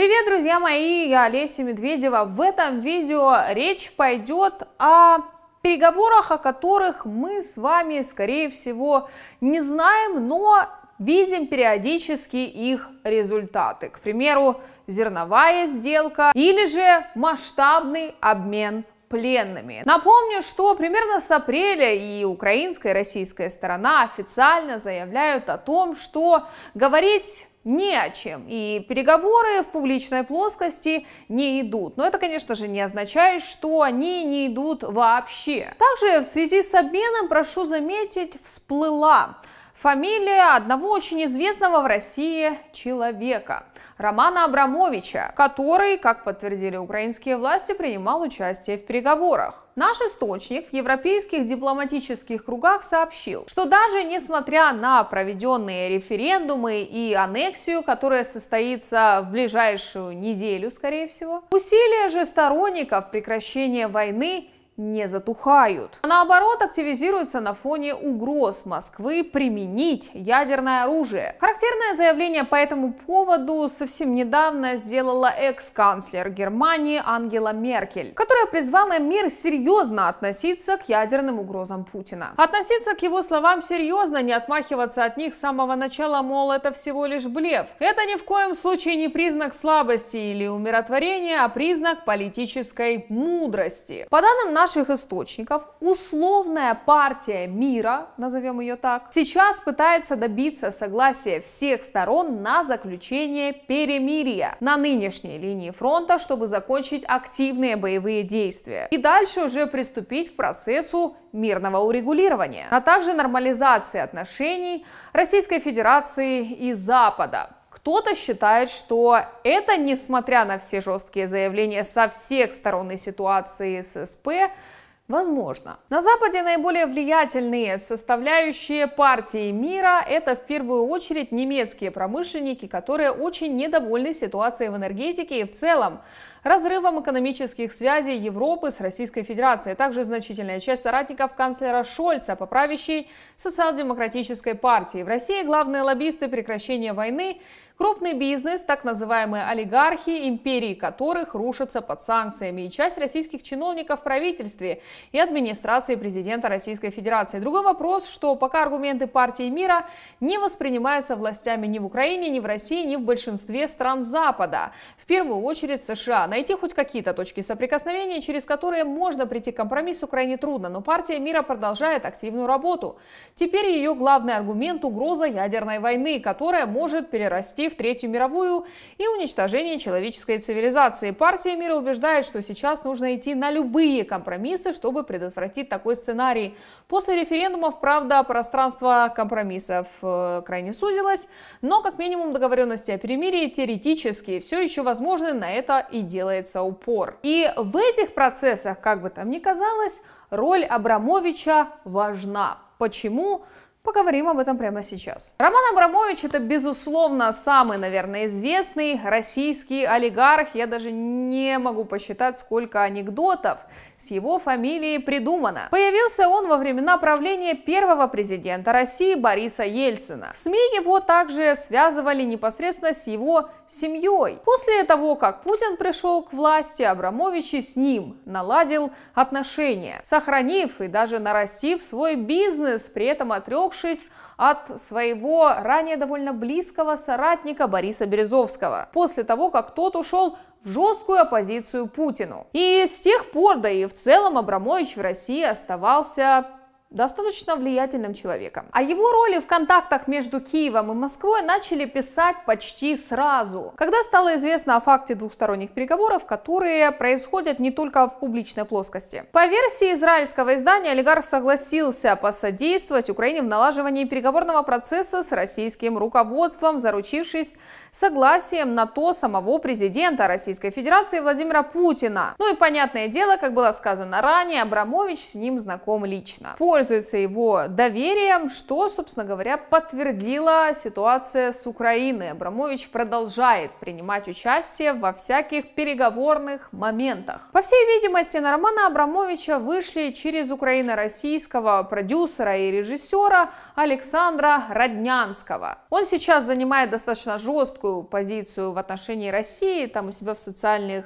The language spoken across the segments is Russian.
Привет, друзья мои, я Олеся Медведева. В этом видео речь пойдет о переговорах, о которых мы с вами, скорее всего, не знаем, но видим периодически их результаты. К примеру, зерновая сделка или же масштабный обмен пленными. Напомню, что примерно с апреля и украинская и российская сторона официально заявляют о том, что говорить не о чем, и переговоры в публичной плоскости не идут. Но это, конечно же, не означает, что они не идут вообще. Также в связи с обменом, прошу заметить, всплыла Фамилия одного очень известного в России человека – Романа Абрамовича, который, как подтвердили украинские власти, принимал участие в переговорах. Наш источник в европейских дипломатических кругах сообщил, что даже несмотря на проведенные референдумы и аннексию, которая состоится в ближайшую неделю, скорее всего, усилия же сторонников прекращения войны – не затухают. А наоборот, активизируются на фоне угроз Москвы применить ядерное оружие. Характерное заявление по этому поводу совсем недавно сделала экс-канцлер Германии Ангела Меркель, которая призвала мир серьезно относиться к ядерным угрозам Путина. Относиться к его словам серьезно, не отмахиваться от них с самого начала, мол, это всего лишь блеф. Это ни в коем случае не признак слабости или умиротворения, а признак политической мудрости. По данным нашей наших источников условная партия мира, назовем ее так, сейчас пытается добиться согласия всех сторон на заключение перемирия на нынешней линии фронта, чтобы закончить активные боевые действия. И дальше уже приступить к процессу мирного урегулирования, а также нормализации отношений Российской Федерации и Запада. Кто-то считает, что это, несмотря на все жесткие заявления со всех сторон и ситуации с СП, Возможно. На Западе наиболее влиятельные составляющие партии мира – это в первую очередь немецкие промышленники, которые очень недовольны ситуацией в энергетике и в целом разрывом экономических связей Европы с Российской Федерацией. Также значительная часть соратников канцлера Шольца по правящей социал-демократической партии. В России главные лоббисты прекращения войны Крупный бизнес, так называемые олигархи, империи которых рушатся под санкциями, и часть российских чиновников в правительстве и администрации президента Российской Федерации. Другой вопрос, что пока аргументы партии мира не воспринимаются властями ни в Украине, ни в России, ни в большинстве стран Запада. В первую очередь США. Найти хоть какие-то точки соприкосновения, через которые можно прийти к компромиссу, крайне трудно, но партия мира продолжает активную работу. Теперь ее главный аргумент – угроза ядерной войны, которая может перерасти в Третью мировую и уничтожение человеческой цивилизации. Партия мира убеждает, что сейчас нужно идти на любые компромиссы, чтобы предотвратить такой сценарий. После референдумов, правда, пространство компромиссов э, крайне сузилось, но как минимум договоренности о перемирии теоретически все еще возможны, на это и делается упор. И в этих процессах, как бы там ни казалось, роль Абрамовича важна. Почему? Почему? Поговорим об этом прямо сейчас. Роман Абрамович это, безусловно, самый, наверное, известный российский олигарх. Я даже не могу посчитать, сколько анекдотов с его фамилией придумано. Появился он во времена правления первого президента России Бориса Ельцина. В СМИ его также связывали непосредственно с его семьей. После того, как Путин пришел к власти, Абрамович и с ним наладил отношения, сохранив и даже нарастив свой бизнес, при этом отрек отвлекшись от своего ранее довольно близкого соратника Бориса Березовского, после того, как тот ушел в жесткую оппозицию Путину. И с тех пор, да и в целом, Абрамович в России оставался достаточно влиятельным человеком. О а его роли в контактах между Киевом и Москвой начали писать почти сразу, когда стало известно о факте двухсторонних переговоров, которые происходят не только в публичной плоскости. По версии израильского издания, олигарх согласился посодействовать Украине в налаживании переговорного процесса с российским руководством, заручившись согласием на то самого президента Российской Федерации Владимира Путина. Ну и понятное дело, как было сказано ранее, Абрамович с ним знаком лично. Позже пользуется его доверием, что, собственно говоря, подтвердила ситуация с Украиной. Абрамович продолжает принимать участие во всяких переговорных моментах. По всей видимости, на Романа Абрамовича вышли через украино-российского продюсера и режиссера Александра Роднянского. Он сейчас занимает достаточно жесткую позицию в отношении России, там у себя в социальных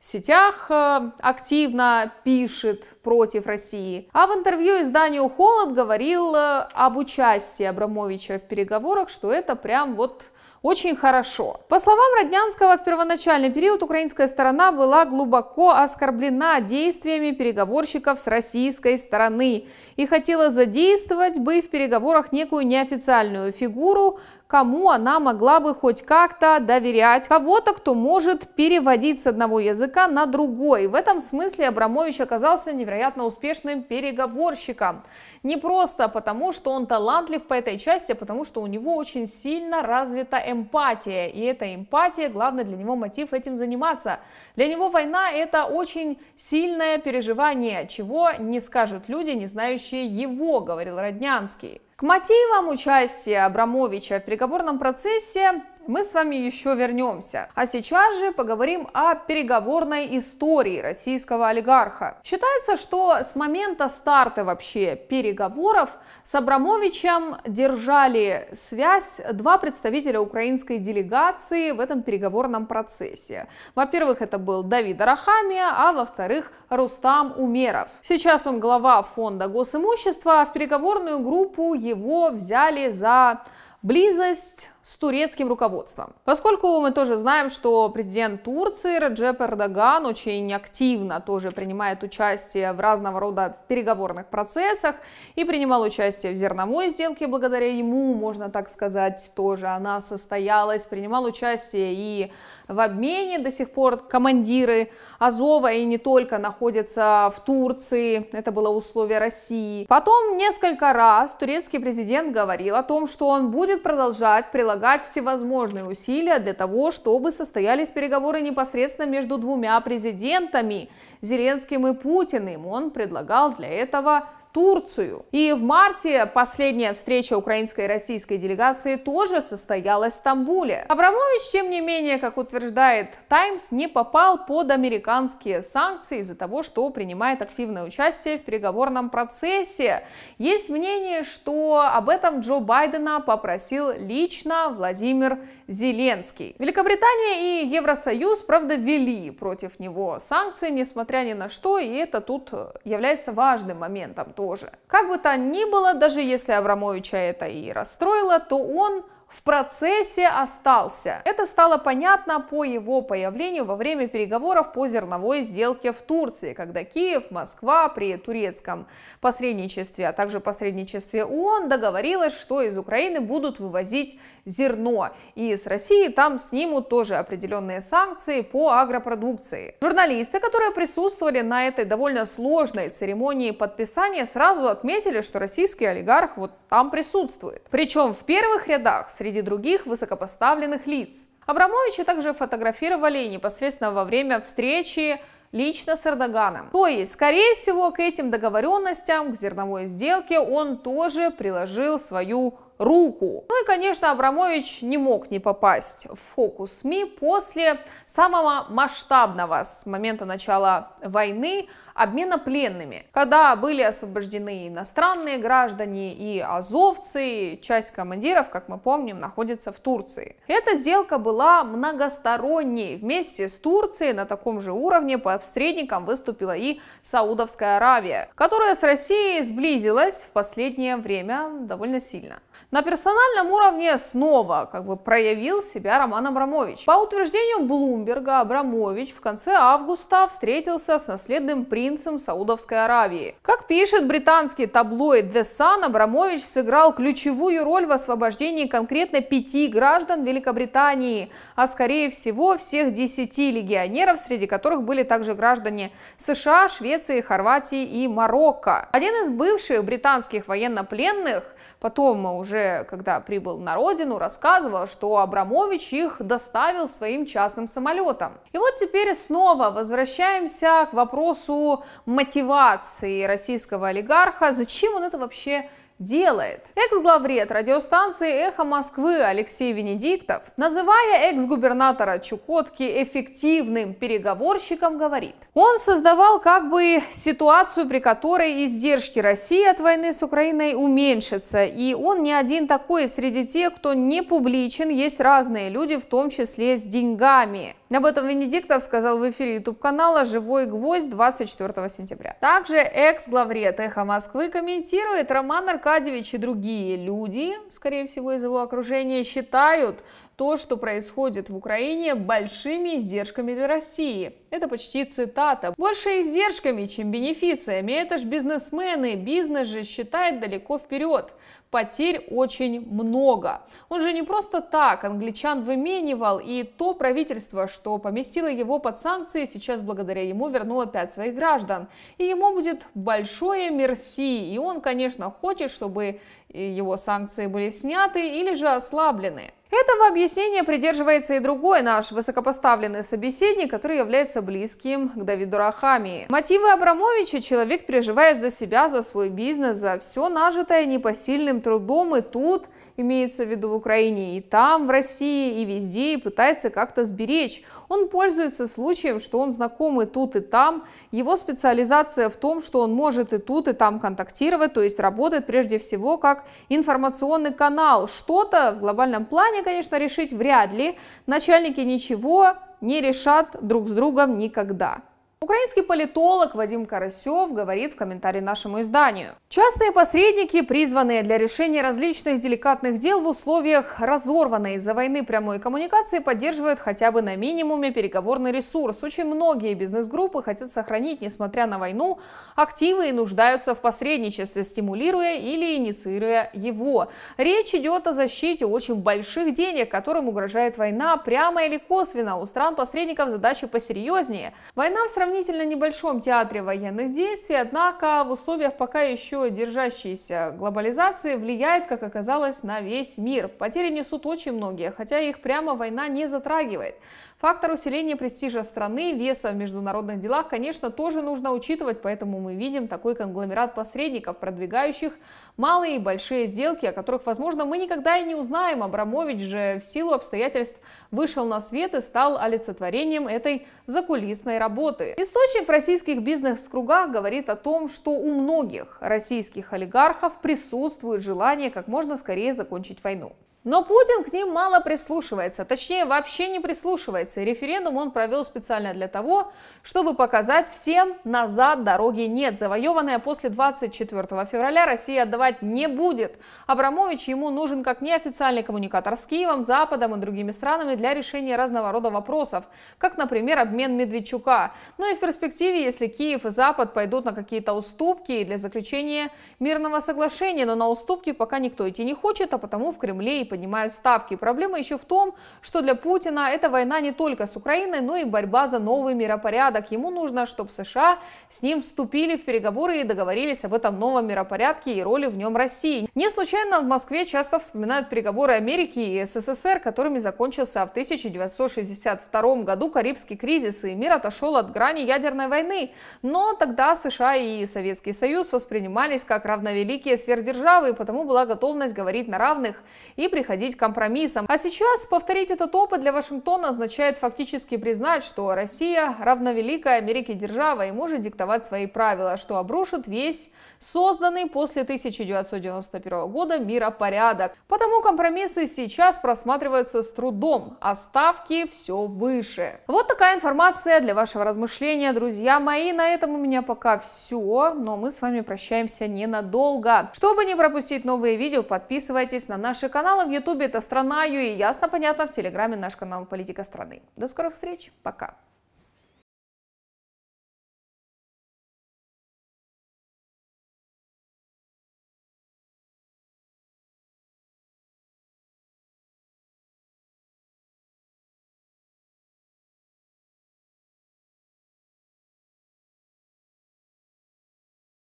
сетях э, активно пишет против России. А в интервью изданию «Холод» говорил э, об участии Абрамовича в переговорах, что это прям вот очень хорошо. По словам Роднянского, в первоначальный период украинская сторона была глубоко оскорблена действиями переговорщиков с российской стороны и хотела задействовать бы в переговорах некую неофициальную фигуру, кому она могла бы хоть как-то доверять, кого-то, кто может переводить с одного языка на другой. В этом смысле Абрамович оказался невероятно успешным переговорщиком. Не просто потому, что он талантлив по этой части, а потому что у него очень сильно развита эмпатия. И эта эмпатия, главный для него мотив этим заниматься. Для него война – это очень сильное переживание, чего не скажут люди, не знающие его, говорил Роднянский. К мотивам участия Абрамовича в переговорном процессе мы с вами еще вернемся. А сейчас же поговорим о переговорной истории российского олигарха. Считается, что с момента старта вообще переговоров с Абрамовичем держали связь два представителя украинской делегации в этом переговорном процессе. Во-первых, это был Давид Арахамия, а во-вторых, Рустам Умеров. Сейчас он глава фонда госимущества, а в переговорную группу его взяли за близость с турецким руководством. Поскольку мы тоже знаем, что президент Турции Раджеп Эрдоган очень активно тоже принимает участие в разного рода переговорных процессах и принимал участие в зерновой сделке, благодаря ему, можно так сказать, тоже она состоялась, принимал участие и в обмене до сих пор командиры Азова и не только находятся в Турции, это было условие России. Потом несколько раз турецкий президент говорил о том, что он будет продолжать прилагать прилагать всевозможные усилия для того, чтобы состоялись переговоры непосредственно между двумя президентами, Зеленским и Путиным. Он предлагал для этого Турцию. И в марте последняя встреча украинской и российской делегации тоже состоялась в Стамбуле. Абрамович, тем не менее, как утверждает Таймс, не попал под американские санкции из-за того, что принимает активное участие в переговорном процессе. Есть мнение, что об этом Джо Байдена попросил лично Владимир Зеленский. Великобритания и Евросоюз, правда, ввели против него санкции, несмотря ни на что, и это тут э, является важным моментом тоже. Как бы то ни было, даже если Абрамовича это и расстроило, то он в процессе остался. Это стало понятно по его появлению во время переговоров по зерновой сделке в Турции, когда Киев, Москва при турецком посредничестве, а также посредничестве ООН договорилась, что из Украины будут вывозить зерно. И с России там снимут тоже определенные санкции по агропродукции. Журналисты, которые присутствовали на этой довольно сложной церемонии подписания, сразу отметили, что российский олигарх вот там присутствует. Причем в первых рядах среди других высокопоставленных лиц. Абрамовича также фотографировали непосредственно во время встречи лично с Эрдоганом. То есть, скорее всего, к этим договоренностям, к зерновой сделке он тоже приложил свою руку. Ну и, конечно, Абрамович не мог не попасть в фокус СМИ после самого масштабного с момента начала войны обмена пленными, когда были освобождены иностранные граждане и азовцы, часть командиров, как мы помним, находится в Турции. Эта сделка была многосторонней. Вместе с Турцией на таком же уровне по средникам выступила и Саудовская Аравия, которая с Россией сблизилась в последнее время довольно сильно. На персональном уровне снова как бы проявил себя Роман Абрамович. По утверждению Блумберга, Абрамович в конце августа встретился с наследным принцем Саудовской Аравии. Как пишет британский таблоид The Sun, Абрамович сыграл ключевую роль в освобождении конкретно пяти граждан Великобритании, а скорее всего всех десяти легионеров, среди которых были также граждане США, Швеции, Хорватии и Марокко. Один из бывших британских военнопленных Потом уже, когда прибыл на родину, рассказывал, что Абрамович их доставил своим частным самолетом. И вот теперь снова возвращаемся к вопросу мотивации российского олигарха. Зачем он это вообще делает. Экс-главред радиостанции «Эхо Москвы» Алексей Венедиктов, называя экс-губернатора Чукотки эффективным переговорщиком, говорит. Он создавал как бы ситуацию, при которой издержки России от войны с Украиной уменьшатся, и он не один такой среди тех, кто не публичен, есть разные люди, в том числе с деньгами. Об этом Венедиктов сказал в эфире YouTube-канала «Живой гвоздь» 24 сентября. Также экс-главред «Эхо Москвы» комментирует, Роман Аркадьевич и другие люди, скорее всего, из его окружения, считают, то, что происходит в Украине, большими издержками для России. Это почти цитата. Больше издержками, чем бенефициями. Это ж бизнесмены. Бизнес же считает далеко вперед. Потерь очень много. Он же не просто так англичан выменивал, и то правительство, что поместило его под санкции, сейчас благодаря ему вернуло пять своих граждан. И ему будет большое мерси, и он, конечно, хочет, чтобы э, его санкции были сняты или же ослаблены. Этого объяснения придерживается и другой наш высокопоставленный собеседник, который является близким к Давиду Рахами. Мотивы Абрамовича человек переживает за себя, за свой бизнес, за все нажитое непосильным трудом, и тут – имеется в виду в Украине, и там, в России, и везде, и пытается как-то сберечь. Он пользуется случаем, что он знакомый тут и там. Его специализация в том, что он может и тут, и там контактировать, то есть работает прежде всего как информационный канал. Что-то в глобальном плане, конечно, решить вряд ли. Начальники ничего не решат друг с другом никогда. Украинский политолог Вадим Карасев говорит в комментарии нашему изданию. Частные посредники, призванные для решения различных деликатных дел в условиях разорванной из-за войны прямой коммуникации, поддерживают хотя бы на минимуме переговорный ресурс. Очень многие бизнес-группы хотят сохранить, несмотря на войну, активы и нуждаются в посредничестве, стимулируя или инициируя его. Речь идет о защите очень больших денег, которым угрожает война прямо или косвенно. У стран-посредников задачи посерьезнее. Война в сравнении сравнительно небольшом театре военных действий, однако в условиях пока еще держащейся глобализации влияет, как оказалось, на весь мир. Потери несут очень многие, хотя их прямо война не затрагивает. Фактор усиления престижа страны, веса в международных делах, конечно, тоже нужно учитывать, поэтому мы видим такой конгломерат посредников, продвигающих малые и большие сделки, о которых, возможно, мы никогда и не узнаем. Абрамович же в силу обстоятельств вышел на свет и стал олицетворением этой закулисной работы. Источник в российских бизнес-кругах говорит о том, что у многих российских олигархов присутствует желание как можно скорее закончить войну. Но Путин к ним мало прислушивается, точнее вообще не прислушивается. Референдум он провел специально для того, чтобы показать всем, назад дороги нет. Завоеванная после 24 февраля Россия отдавать не будет. Абрамович ему нужен как неофициальный коммуникатор с Киевом, Западом и другими странами для решения разного рода вопросов, как, например, обмен Медведчука. Ну и в перспективе, если Киев и Запад пойдут на какие-то уступки для заключения мирного соглашения, но на уступки пока никто идти не хочет, а потому в Кремле и поднимают ставки. Проблема еще в том, что для Путина эта война не только с Украиной, но и борьба за новый миропорядок. Ему нужно, чтобы США с ним вступили в переговоры и договорились об этом новом миропорядке и роли в нем России. Не случайно в Москве часто вспоминают переговоры Америки и СССР, которыми закончился в 1962 году Карибский кризис, и мир отошел от грани ядерной войны. Но тогда США и Советский Союз воспринимались как равновеликие сверхдержавы, и потому была готовность говорить на равных и приходить к компромиссам. А сейчас повторить этот опыт для Вашингтона означает фактически признать, что Россия равновеликая Америке держава и может диктовать свои правила, что обрушит весь созданный после 1991 года миропорядок. Потому компромиссы сейчас просматриваются с трудом, а ставки все выше. Вот такая информация для вашего размышления, друзья мои. На этом у меня пока все, но мы с вами прощаемся ненадолго. Чтобы не пропустить новые видео, подписывайтесь на наши каналы в Ютубе это «Страна.ю» и ясно-понятно в Телеграме наш канал «Политика страны». До скорых встреч, пока!